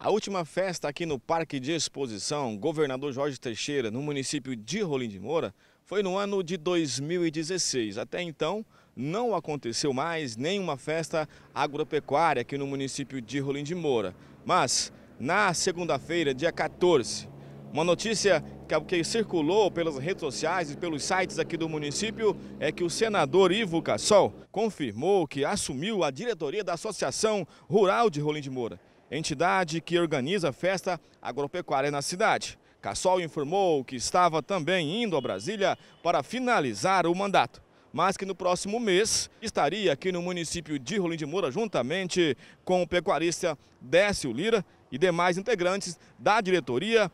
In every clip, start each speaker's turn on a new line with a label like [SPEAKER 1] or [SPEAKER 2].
[SPEAKER 1] A última festa aqui no Parque de Exposição Governador Jorge Teixeira, no município de Rolim de Moura, foi no ano de 2016. Até então, não aconteceu mais nenhuma festa agropecuária aqui no município de Rolim de Moura. Mas, na segunda-feira, dia 14, uma notícia que circulou pelas redes sociais e pelos sites aqui do município é que o senador Ivo Cassol confirmou que assumiu a diretoria da Associação Rural de Rolim de Moura entidade que organiza a festa agropecuária na cidade. Cassol informou que estava também indo a Brasília para finalizar o mandato, mas que no próximo mês estaria aqui no município de Rolim de Moura juntamente com o pecuarista Décio Lira e demais integrantes da diretoria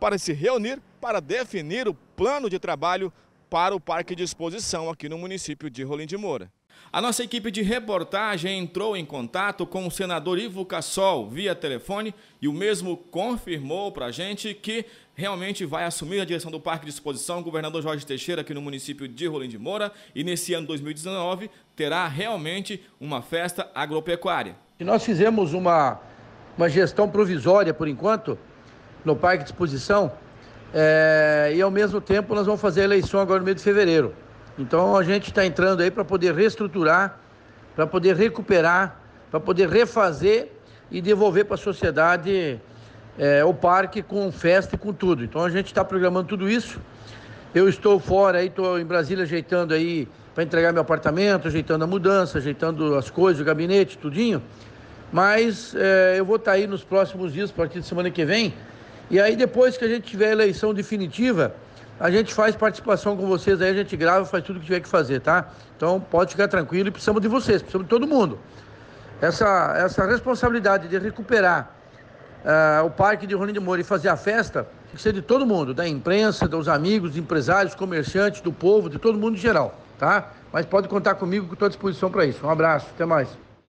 [SPEAKER 1] para se reunir para definir o plano de trabalho para o parque de exposição aqui no município de Rolim de Moura. A nossa equipe de reportagem entrou em contato com o senador Ivo Cassol via telefone e o mesmo confirmou para a gente que realmente vai assumir a direção do Parque de Exposição o governador Jorge Teixeira aqui no município de Rolim de Moura e nesse ano 2019 terá realmente uma festa agropecuária.
[SPEAKER 2] E nós fizemos uma, uma gestão provisória por enquanto no Parque de Exposição é, e ao mesmo tempo nós vamos fazer a eleição agora no meio de fevereiro. Então a gente está entrando aí para poder reestruturar, para poder recuperar, para poder refazer e devolver para a sociedade é, o parque com festa e com tudo. Então a gente está programando tudo isso. Eu estou fora aí, estou em Brasília ajeitando aí para entregar meu apartamento, ajeitando a mudança, ajeitando as coisas, o gabinete, tudinho. Mas é, eu vou estar tá aí nos próximos dias, a partir de semana que vem, e aí depois que a gente tiver a eleição definitiva, a gente faz participação com vocês aí, a gente grava, faz tudo o que tiver que fazer, tá? Então pode ficar tranquilo e precisamos de vocês, precisamos de todo mundo. Essa, essa responsabilidade de recuperar uh, o parque de Rolim de Moura e fazer a festa tem que ser de todo mundo, da imprensa, dos amigos, empresários, comerciantes, do povo, de todo mundo em geral, tá? Mas pode contar comigo, que estou à disposição para isso. Um abraço, até mais.